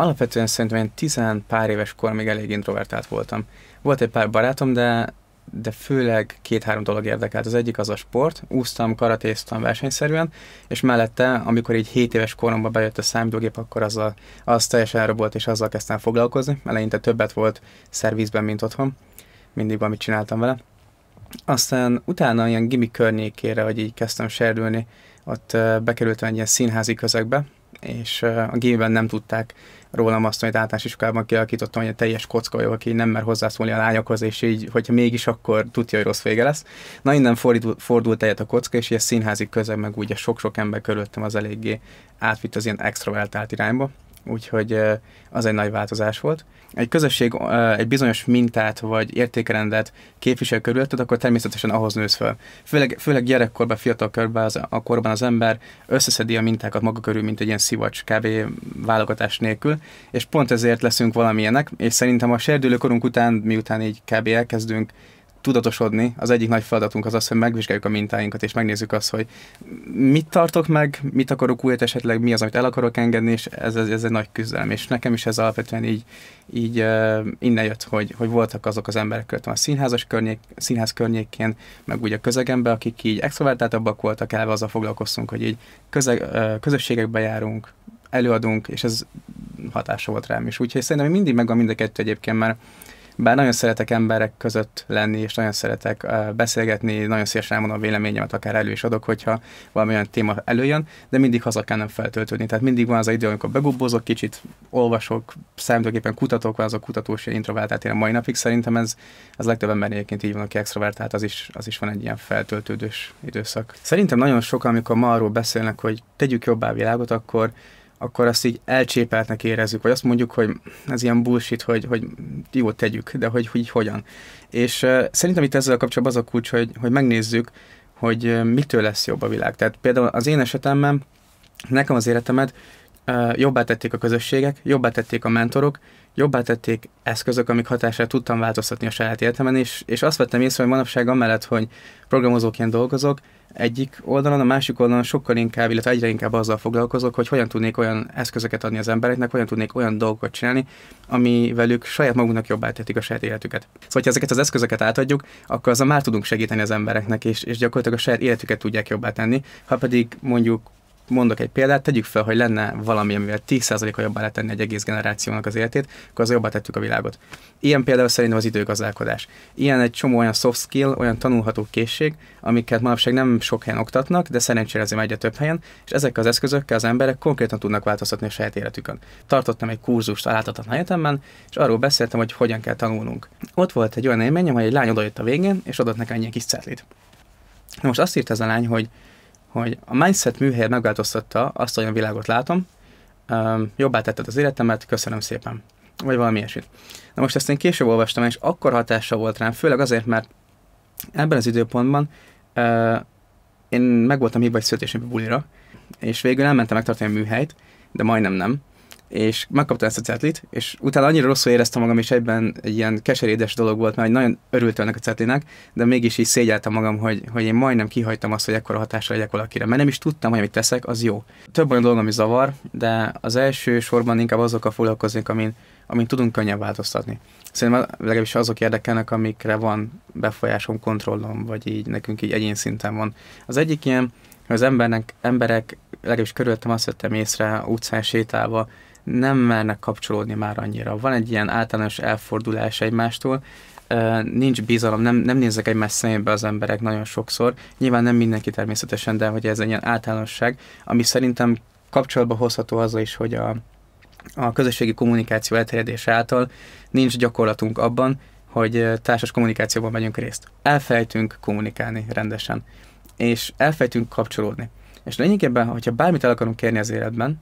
alapvetően szerintem tizen pár éves kor még elég introvertált voltam. Volt egy pár barátom, de, de főleg két-három dolog érdekelt. Az egyik az a sport, úsztam, karatéztam versenyszerűen, és mellette, amikor így 7 éves koromban bejött a számítógép, akkor az, a, az teljesen elrobolt, és azzal kezdtem foglalkozni. Eleinte többet volt szervizben, mint otthon. Mindig valamit csináltam vele. Aztán utána ilyen gimi környékére, hogy így kezdtem serdülni, ott bekerültem egy ilyen színházi közegbe, és a gémben nem tudták rólam azt, hogy általános iskolában kialakítottam, hogy a teljes kocka vagyok, aki nem mer hozzászólni a lányokhoz, és így, hogyha mégis, akkor tudja, hogy rossz vége lesz. Na, innen fordult, fordult egyet a kocka, és ilyen színházi közeg, meg ugye sok-sok ember körülöttem az eléggé átvitt az ilyen extrovertált irányba úgyhogy az egy nagy változás volt. Egy közösség egy bizonyos mintát vagy értékrendet képvisel körülötted, akkor természetesen ahhoz nősz fel. Főleg, főleg gyerekkorban, fiatal körben az, a korban az ember összeszedi a mintákat maga körül, mint egy ilyen szivacs, kb. válogatás nélkül, és pont ezért leszünk valamilyenek, és szerintem a serdülőkorunk után, miután így kb. elkezdünk tudatosodni. Az egyik nagy feladatunk az az, hogy megvizsgáljuk a mintáinkat, és megnézzük azt, hogy mit tartok meg, mit akarok újat esetleg, mi az, amit el akarok engedni, és ez, ez, ez egy nagy küzdelem. És nekem is ez alapvetően így, így uh, innen jött, hogy, hogy voltak azok az emberek költöm a színházas környék, színház környékén, meg úgy a közegemben, akik így extrovertáltabbak voltak, elve azzal foglalkoztunk, hogy így közeg, uh, közösségekbe járunk, előadunk, és ez hatása volt rám is. Úgyhogy szerintem mindig megvan mind a kettő egyébként, mert bár nagyon szeretek emberek között lenni, és nagyon szeretek uh, beszélgetni, nagyon szívesen elmondom a véleményemet, akár elő is adok, hogyha valamilyen téma előjön, de mindig haza kell nem feltöltődni. Tehát mindig van az a idő, amikor begubbozok kicsit, olvasok, számítógépen kutatok, van az a kutatós introvertált, én a mai napig szerintem ez, ez legtöbb ember egyébként így van, aki extrovertált, az is, az is van egy ilyen feltöltődős időszak. Szerintem nagyon sokan, amikor ma arról beszélnek, hogy tegyük jobbá a világot, akkor akkor azt így elcsépeltnek érezzük, vagy azt mondjuk, hogy ez ilyen bullshit, hogy, hogy jó, tegyük, de hogy, hogy hogyan. És szerintem itt ezzel kapcsolatban az a kulcs, hogy, hogy megnézzük, hogy mitől lesz jobb a világ. Tehát például az én esetemben, nekem az életemet jobbá tették a közösségek, jobbá tették a mentorok, jobbá tették eszközök, amik hatására tudtam változtatni a saját életemen, és, és azt vettem észre, hogy manapság amellett, hogy programozóként dolgozok, egyik oldalon, a másik oldalon sokkal inkább, illetve egyre inkább azzal foglalkozok, hogy hogyan tudnék olyan eszközöket adni az embereknek, hogyan tudnék olyan dolgokat csinálni, ami velük saját magunknak jobbá tették a saját életüket. Szóval, ha ezeket az eszközöket átadjuk, akkor azzal már tudunk segíteni az embereknek, és, és gyakorlatilag a saját életüket tudják jobbá tenni. Ha pedig mondjuk mondok egy példát, tegyük fel, hogy lenne valami, amivel 10 a jobban lehet tenni egy egész generációnak az életét, akkor az jobban tettük a világot. Ilyen például szerintem az időgazdálkodás. Ilyen egy csomó olyan soft skill, olyan tanulható készség, amiket manapság nem sok helyen oktatnak, de szerencsére azért egyre több helyen, és ezek az eszközökkel az emberek konkrétan tudnak változtatni a saját életükön. Tartottam egy kurzust a láthatatlan egyetemben, és arról beszéltem, hogy hogyan kell tanulnunk. Ott volt egy olyan élményem, hogy egy lány odajött a végén, és adott nekem egy kis cetlit. Na most azt írt ez a lány, hogy hogy a mindset műhelyet megváltoztatta azt, hogy a világot látom, jobbá tetted az életemet, köszönöm szépen. Vagy valami ilyesmit. Na most ezt én később olvastam, és akkor hatása volt rám, főleg azért, mert ebben az időpontban én meg voltam hívva egy születésnapi bulira, és végül elmentem megtartani a műhelyt, de majdnem nem és megkaptam ezt a cetlit, és utána annyira rosszul éreztem magam, és egyben egy ilyen keserédes dolog volt, mert nagyon örültem ennek a cetlinek, de mégis így szégyeltem magam, hogy, hogy én majdnem kihagytam azt, hogy ekkora hatásra legyek valakire, mert nem is tudtam, hogy amit teszek, az jó. Több olyan dolog, ami zavar, de az első sorban inkább azokkal foglalkozunk, amin, amin tudunk könnyen változtatni. Szerintem legalábbis azok érdekelnek, amikre van befolyásom, kontrollom, vagy így nekünk így egyén szinten van. Az egyik ilyen, hogy az embernek, emberek, legalábbis körülöttem azt vettem észre, utcán sétálva, nem mernek kapcsolódni már annyira. Van egy ilyen általános elfordulás egymástól, nincs bizalom, nem, nem nézek egymás szemébe az emberek nagyon sokszor. Nyilván nem mindenki természetesen, de hogy ez egy ilyen általánosság, ami szerintem kapcsolatba hozható az is, hogy a, a közösségi kommunikáció elterjedése által nincs gyakorlatunk abban, hogy társas kommunikációban megyünk részt. Elfejtünk kommunikálni rendesen, és elfejtünk kapcsolódni. És lényegében, hogyha bármit el akarunk kérni az életben,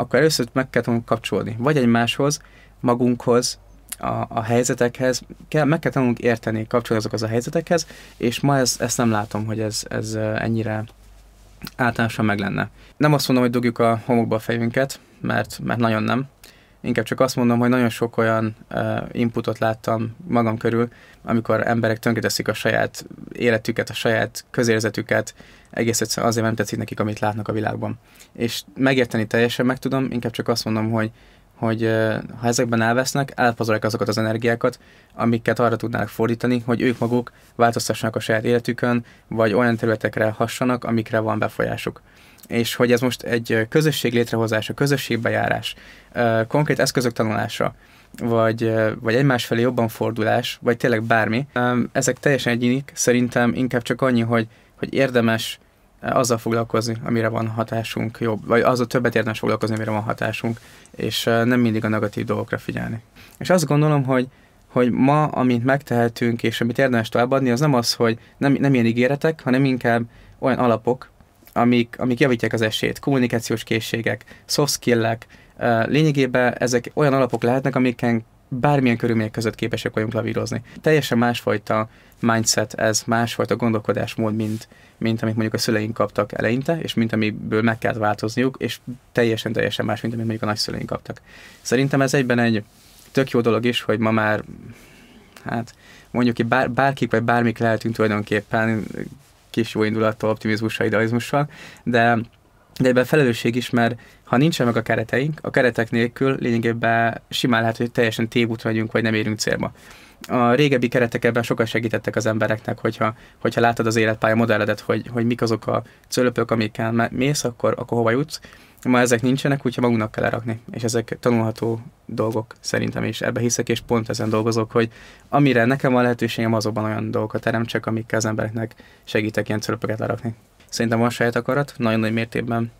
akkor először meg kell tudnunk kapcsolni Vagy egymáshoz, magunkhoz, a, a helyzetekhez, kell, meg kell tanulnunk érteni, kapcsolódni azokhoz a helyzetekhez, és ma ez, ezt nem látom, hogy ez, ez ennyire általánosan meg lenne. Nem azt mondom, hogy dugjuk a homokba a fejünket, mert, mert nagyon nem, Inkább csak azt mondom, hogy nagyon sok olyan inputot láttam magam körül, amikor emberek tönkreteszik a saját életüket, a saját közérzetüket, egész egyszerűen azért nem tetszik nekik, amit látnak a világban. És megérteni teljesen meg tudom, inkább csak azt mondom, hogy hogy ha ezekben elvesznek, elpazarolják azokat az energiákat, amiket arra tudnának fordítani, hogy ők maguk változtassanak a saját életükön, vagy olyan területekre hassanak, amikre van befolyásuk és hogy ez most egy közösség létrehozása, közösségbejárás, konkrét eszközök tanulása, vagy, vagy egymás felé jobban fordulás, vagy tényleg bármi, ezek teljesen egyénik, szerintem inkább csak annyi, hogy, hogy érdemes azzal foglalkozni, amire van hatásunk jobb, vagy azzal többet érdemes foglalkozni, amire van hatásunk, és nem mindig a negatív dolgokra figyelni. És azt gondolom, hogy, hogy ma, amit megtehetünk, és amit érdemes továbbadni, az nem az, hogy nem, nem ilyen ígéretek, hanem inkább olyan alapok, amik, amik javítják az esélyt, kommunikációs készségek, soft skill-ek, lényegében ezek olyan alapok lehetnek, amiken bármilyen körülmények között képesek vagyunk lavírozni. Teljesen másfajta mindset ez, másfajta gondolkodásmód, mint, mint amit mondjuk a szüleink kaptak eleinte, és mint amiből meg kellett változniuk, és teljesen, teljesen más, mint amit mondjuk a nagyszüleink kaptak. Szerintem ez egyben egy tök jó dolog is, hogy ma már hát mondjuk, hogy bár, bárkik vagy bármik lehetünk tulajdonképpen kis jó indulattal, optimizmussal, idealizmussal, de, de ebben felelősség is, mert ha nincsen meg a kereteink, a keretek nélkül lényegében simán lehet, hogy teljesen tévút vagyunk, vagy nem érünk célba. A régebbi keretek ebben sokat segítettek az embereknek, hogyha, hogyha látod az életpálya modelledet, hogy, hogy mik azok a cölöpök, amikkel mész, akkor, akkor hova jutsz, ma ezek nincsenek, úgyhogy magunknak kell lerakni. És ezek tanulható dolgok szerintem, és ebbe hiszek, és pont ezen dolgozok, hogy amire nekem van lehetőségem, azokban olyan dolgokat teremtsek, amikkel az embereknek segítek ilyen cölöpöket lerakni. Szerintem van saját akarat, nagyon nagy mértékben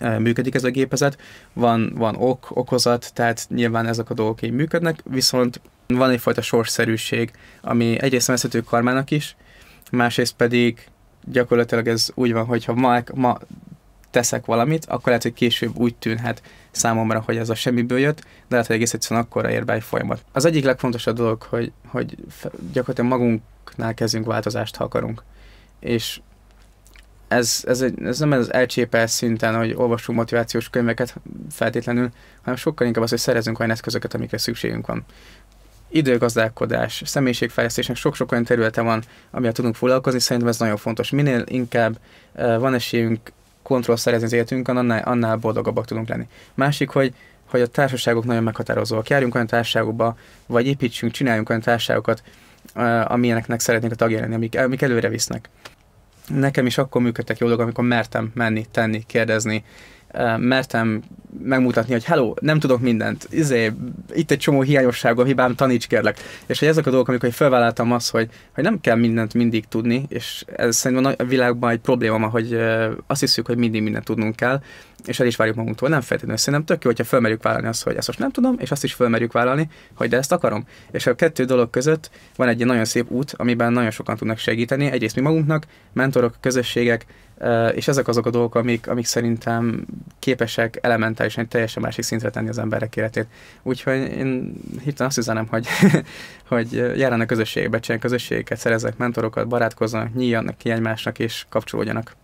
e, működik ez a gépezet, van, van ok, okozat, tehát nyilván ezek a dolgok így működnek, viszont van egyfajta sorsszerűség, ami egyrészt veszhető karmának is, másrészt pedig gyakorlatilag ez úgy van, hogy ha ma, ma teszek valamit, akkor lehet, hogy később úgy tűnhet számomra, hogy ez a semmiből jött, de lehet, hogy egész egyszerűen akkora ér be egy folyamat. Az egyik legfontosabb dolog, hogy, hogy gyakorlatilag magunknál kezdünk változást, ha akarunk. És ez, ez, egy, ez nem az elcsépel szinten, hogy olvassunk motivációs könyveket feltétlenül, hanem sokkal inkább az, hogy szerezünk olyan eszközöket, amikre szükségünk van. Időgazdálkodás, személyiségfejlesztésnek sok-sok olyan területe van, amivel tudunk foglalkozni, szerintem ez nagyon fontos. Minél inkább eh, van esélyünk kontroll szerezni az életünkön, annál, annál boldogabbak tudunk lenni. Másik, hogy hogy a társaságok nagyon meghatározóak. Járjunk olyan társaságokba, vagy építsünk, csináljunk olyan társaságokat, eh, amilyeneknek szeretnénk a tagja lenni, amik, amik előre visznek. Nekem is akkor működtek jó dolgok, amikor mertem menni, tenni, kérdezni, eh, mertem megmutatni, hogy hello, nem tudok mindent, izé, itt egy csomó hiányosságom, hibám, taníts kérlek. És hogy ezek a dolgok, amikor felvállaltam az, hogy, hogy nem kell mindent mindig tudni, és ez szerintem a világban egy probléma, hogy azt hiszük, hogy mindig mindent tudnunk kell, és el is várjuk magunktól, nem feltétlenül. Szerintem tök jó, hogyha fölmerjük vállalni azt, hogy ezt most nem tudom, és azt is fölmerjük vállalni, hogy de ezt akarom. És a kettő dolog között van egy nagyon szép út, amiben nagyon sokan tudnak segíteni. Egyrészt mi magunknak, mentorok, közösségek, és ezek azok a dolgok, amik, amik szerintem képesek elementálisan egy teljesen másik szintre tenni az emberek életét. Úgyhogy én hirtelen azt üzenem, hogy, hogy járjanak közösségbe, csinálják közösségeket, szerezzek mentorokat, barátkozzanak, nyíljanak ki egymásnak és kapcsolódjanak.